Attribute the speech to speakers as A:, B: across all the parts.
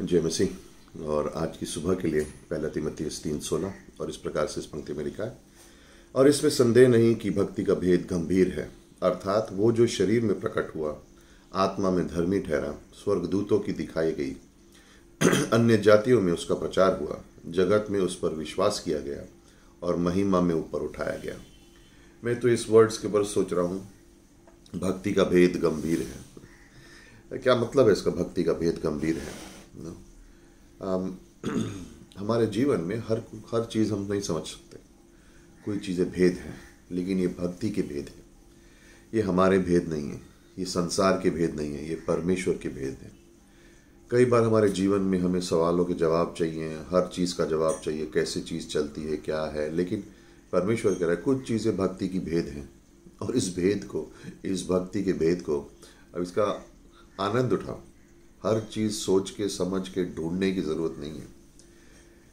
A: जय मसीह और आज की सुबह के लिए पहला तिमती तीन सोलह और इस प्रकार से इस पंक्ति में लिखा है और इसमें संदेह नहीं कि भक्ति का भेद गंभीर है अर्थात वो जो शरीर में प्रकट हुआ आत्मा में धर्मी ठहरा स्वर्गदूतों की दिखाई गई अन्य जातियों में उसका प्रचार हुआ जगत में उस पर विश्वास किया गया और महिमा में ऊपर उठाया गया मैं तो इस वर्ड्स के ऊपर सोच रहा हूँ भक्ति का भेद गंभीर है क्या मतलब है इसका भक्ति का भेद गंभीर है नो um, हमारे जीवन में हर हर चीज़ हम नहीं समझ सकते कोई चीज़ें भेद हैं लेकिन ये भक्ति के भेद हैं ये हमारे भेद नहीं हैं ये संसार के भेद नहीं हैं ये परमेश्वर के भेद हैं कई बार हमारे जीवन में हमें सवालों के जवाब चाहिए हर चीज़ का जवाब चाहिए कैसे चीज़ चलती है क्या है लेकिन परमेश्वर कह रहा है कुछ चीज़ें भक्ति की भेद हैं और इस भेद को इस भक्ति के भेद को अब इसका आनंद उठाओ हर चीज़ सोच के समझ के ढूंढने की ज़रूरत नहीं है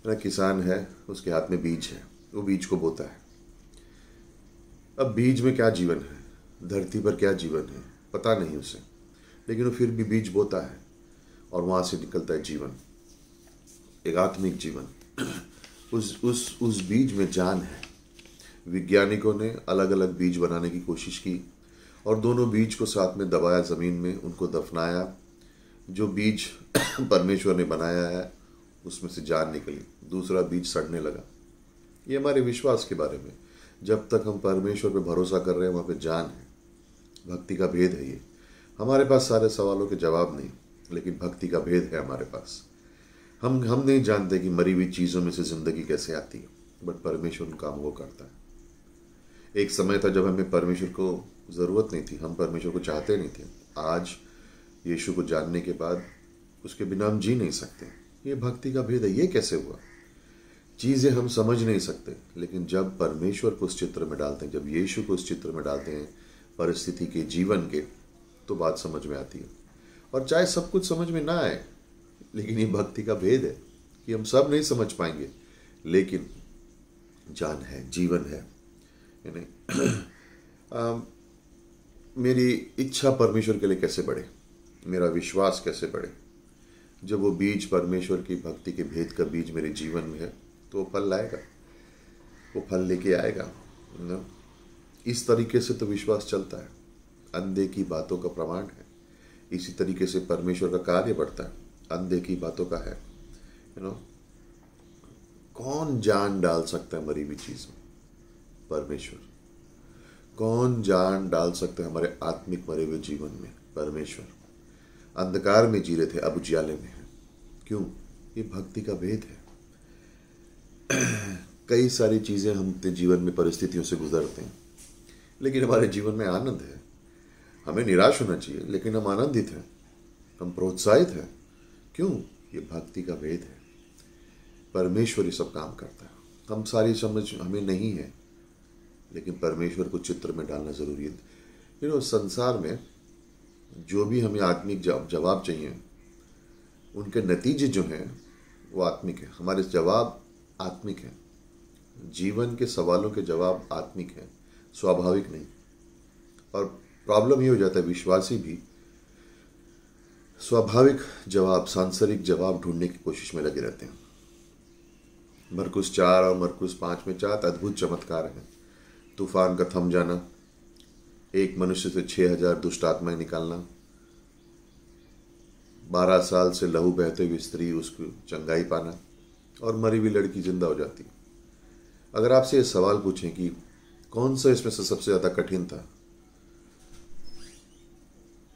A: ना किसान है उसके हाथ में बीज है वो बीज को बोता है अब बीज में क्या जीवन है धरती पर क्या जीवन है पता नहीं उसे लेकिन वो फिर भी बीज बोता है और वहाँ से निकलता है जीवन एक आत्मिक जीवन उस उस उस बीज में जान है वैज्ञानिकों ने अलग अलग बीज बनाने की कोशिश की और दोनों बीज को साथ में दबाया ज़मीन में उनको दफनाया जो बीज परमेश्वर ने बनाया है उसमें से जान निकली दूसरा बीज सड़ने लगा ये हमारे विश्वास के बारे में जब तक हम परमेश्वर पर भरोसा कर रहे हैं वहाँ पर जान है भक्ति का भेद है ये हमारे पास सारे सवालों के जवाब नहीं लेकिन भक्ति का भेद है हमारे पास हम हम नहीं जानते कि मरी हुई चीज़ों में से ज़िंदगी कैसे आती है बट परमेश्वर उन कामों को करता है एक समय था जब हमें परमेश्वर को ज़रूरत नहीं थी हम परमेश्वर को चाहते नहीं थे आज यीशु को जानने के बाद उसके बिना हम जी नहीं सकते ये भक्ति का भेद है ये कैसे हुआ चीज़ें हम समझ नहीं सकते लेकिन जब परमेश्वर को उस चित्र में डालते हैं जब यीशु को उस चित्र में डालते हैं परिस्थिति के जीवन के तो बात समझ में आती है और चाहे सब कुछ समझ में ना आए लेकिन ये भक्ति का भेद है कि हम सब नहीं समझ पाएंगे लेकिन जान है जीवन है यानी मेरी इच्छा परमेश्वर के लिए कैसे बढ़े मेरा विश्वास कैसे बढ़े जब वो बीज परमेश्वर की भक्ति के भेद का बीज मेरे जीवन में है तो वो फल लाएगा वो फल लेके आएगा ना इस तरीके से तो विश्वास चलता है अंधे की बातों का प्रमाण है इसी तरीके से परमेश्वर का कार्य बढ़ता है अंधे की बातों का है यू नो कौन जान डाल सकता है मरी हुई चीज में परमेश्वर कौन जान डाल सकता है हमारे आत्मिक मरे हुए जीवन में परमेश्वर अंधकार में जी रहे थे अब उज्याले में हैं क्यों ये भक्ति का भेद है कई सारी चीज़ें हम अपने जीवन में परिस्थितियों से गुजरते हैं लेकिन हमारे जीवन में आनंद है हमें निराश होना चाहिए लेकिन हम आनंदित हैं हम प्रोत्साहित हैं क्यों ये भक्ति का भेद है परमेश्वर ही सब काम करता है हम सारी समझ हमें नहीं है लेकिन परमेश्वर को चित्र में डालना ज़रूरी है यू नो संसार में जो भी हमें आत्मिक जवाब चाहिए उनके नतीजे जो हैं वो आत्मिक है हमारे जवाब आत्मिक हैं जीवन के सवालों के जवाब आत्मिक हैं स्वाभाविक नहीं और प्रॉब्लम ये हो जाता है विश्वासी भी स्वाभाविक जवाब सांसारिक जवाब ढूंढने की कोशिश में लगे रहते हैं मरकुस चार और मरकुस पाँच में चार अद्भुत चमत्कार हैं तूफान का थम जाना एक मनुष्य से छह हजार दुष्ट आत्माएं निकालना बारह साल से लहू बहते हुए स्त्री उसको चंगाई पाना और मरी हुई लड़की जिंदा हो जाती अगर आपसे ये सवाल पूछें कि कौन सा इसमें से सबसे ज़्यादा कठिन था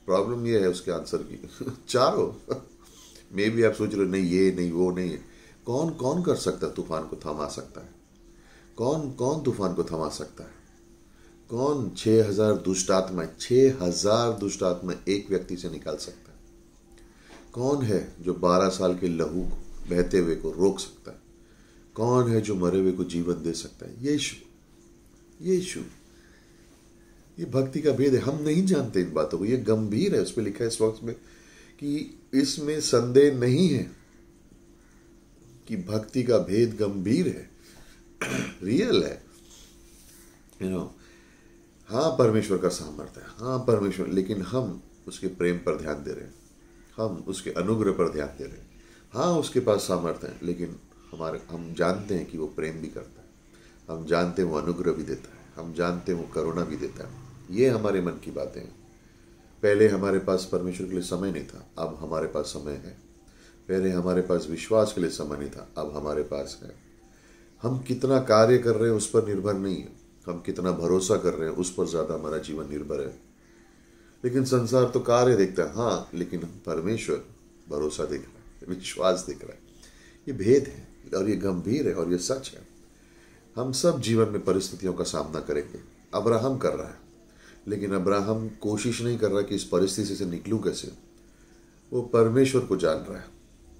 A: प्रॉब्लम ये है उसके आंसर की चारों मे भी आप सोच रहे नहीं ये नहीं वो नहीं कौन कौन कर सकता तूफान को थमा सकता है कौन कौन तूफान को थमा सकता है कौन छह हजार दुष्ट आत्मा छह हजार दुष्ट आत्मा एक व्यक्ति से निकाल सकता है कौन है जो बारह साल के लहू को बहते हुए को रोक सकता है कौन है जो मरे हुए को जीवन दे सकता है यीशु यीशु ये भक्ति का भेद है हम नहीं जानते इन बातों को ये गंभीर है उस पर लिखा है इस वक्त में कि इसमें संदेह नहीं है कि भक्ति का भेद गंभीर है रियल है यू you नो know, हाँ परमेश्वर का सामर्थ्य है हाँ परमेश्वर लेकिन हम उसके प्रेम पर ध्यान दे रहे हैं हम उसके अनुग्रह पर ध्यान दे रहे हैं हाँ उसके पास सामर्थ्य है लेकिन हमारे हम जानते हैं कि वो प्रेम भी करता है हम जानते हैं वो अनुग्रह भी देता है हम जानते हैं वो करुणा भी देता है ये हमारे मन की बातें हैं पहले हमारे पास परमेश्वर के लिए समय नहीं था अब हमारे पास समय है पहले हमारे पास विश्वास के लिए समय नहीं था अब हमारे पास है हम कितना कार्य कर रहे हैं उस पर निर्भर नहीं है हम कितना भरोसा कर रहे हैं उस पर ज़्यादा हमारा जीवन निर्भर है लेकिन संसार तो कार्य देखता है हाँ लेकिन परमेश्वर भरोसा देख रहा है विश्वास देख रहा है ये भेद है और ये गंभीर है और ये सच है हम सब जीवन में परिस्थितियों का सामना करेंगे अब्राहम कर रहा है लेकिन अब्राहम कोशिश नहीं कर रहा कि इस परिस्थिति से निकलू कैसे वो परमेश्वर को जान रहा है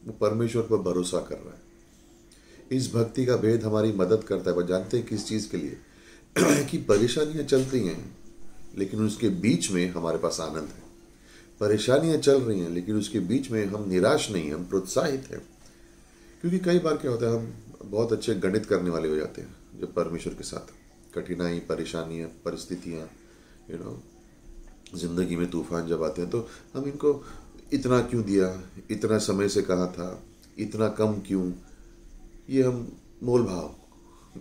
A: वो परमेश्वर पर भरोसा कर रहा है इस भक्ति का भेद हमारी मदद करता है वह जानते हैं किस चीज़ के लिए कि परेशानियां चलती हैं लेकिन उसके बीच में हमारे पास आनंद है परेशानियां चल रही हैं लेकिन उसके बीच में हम निराश नहीं हम प्रोत्साहित हैं क्योंकि कई बार क्या होता है हम बहुत अच्छे गणित करने वाले हो जाते हैं जब परमेश्वर के साथ कठिनाई परेशानियाँ परिस्थितियाँ यू नो ज़िंदगी में तूफान जब आते हैं तो हम इनको इतना क्यों दिया इतना समय से कहा था इतना कम क्यों ये हम मोल भाव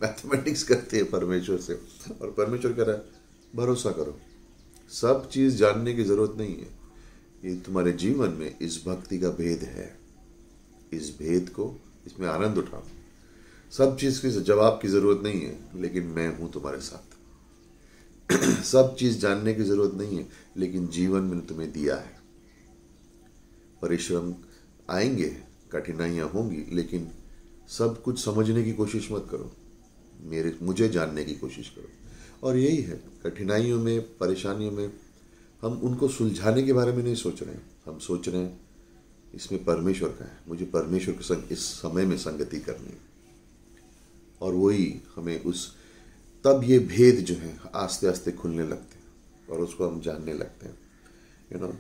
A: मैथमेटिक्स करते हैं परमेश्वर से और परमेश्वर कह रहा है भरोसा करो सब चीज़ जानने की ज़रूरत नहीं है ये तुम्हारे जीवन में इस भक्ति का भेद है इस भेद को इसमें आनंद उठाओ सब चीज़ के जवाब की ज़रूरत नहीं है लेकिन मैं हूँ तुम्हारे साथ सब चीज़ जानने की ज़रूरत नहीं है लेकिन जीवन मैंने तुम्हें दिया है परिश्रम आएंगे कठिनाइयाँ होंगी लेकिन सब कुछ समझने की कोशिश मत करो मेरे मुझे जानने की कोशिश करो और यही है कठिनाइयों में परेशानियों में हम उनको सुलझाने के बारे में नहीं सोच रहे हैं हम सोच रहे हैं इसमें परमेश्वर का है मुझे परमेश्वर के संग इस समय में संगति करनी है और वही हमें उस तब ये भेद जो है आस्ते आस्ते खुलने लगते हैं और उसको हम जानने लगते हैं यू नो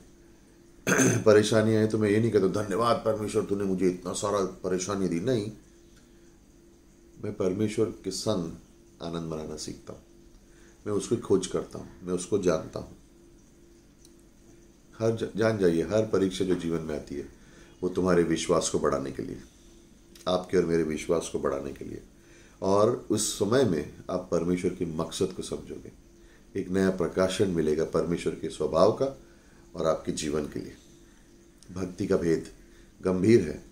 A: परेशानियाँ हैं तो मैं ये नहीं कहता धन्यवाद परमेश्वर तूने मुझे इतना सारा परेशानी दी नहीं मैं परमेश्वर के संग आनंद मनाना सीखता हूँ मैं उसकी खोज करता हूँ मैं उसको जानता हूँ हर जान जाइए हर परीक्षा जो जीवन में आती है वो तुम्हारे विश्वास को बढ़ाने के लिए आपके और मेरे विश्वास को बढ़ाने के लिए और उस समय में आप परमेश्वर के मकसद को समझोगे एक नया प्रकाशन मिलेगा परमेश्वर के स्वभाव का और आपके जीवन के लिए भक्ति का भेद गंभीर है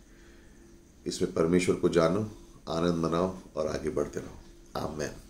A: इसमें परमेश्वर को जानो आनंद मनाओ और आगे बढ़ते रहो आम मैन